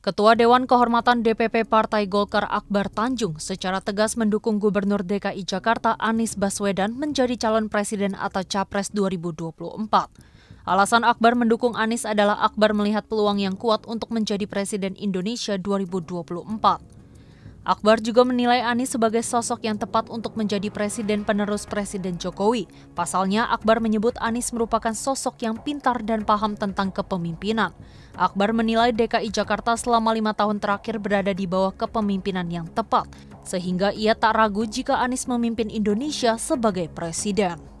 Ketua Dewan Kehormatan DPP Partai Golkar Akbar Tanjung secara tegas mendukung Gubernur DKI Jakarta Anies Baswedan menjadi calon presiden atau capres 2024. Alasan Akbar mendukung Anies adalah Akbar melihat peluang yang kuat untuk menjadi presiden Indonesia 2024. Akbar juga menilai Anies sebagai sosok yang tepat untuk menjadi presiden penerus Presiden Jokowi. Pasalnya, Akbar menyebut Anies merupakan sosok yang pintar dan paham tentang kepemimpinan. Akbar menilai DKI Jakarta selama lima tahun terakhir berada di bawah kepemimpinan yang tepat, sehingga ia tak ragu jika Anies memimpin Indonesia sebagai presiden.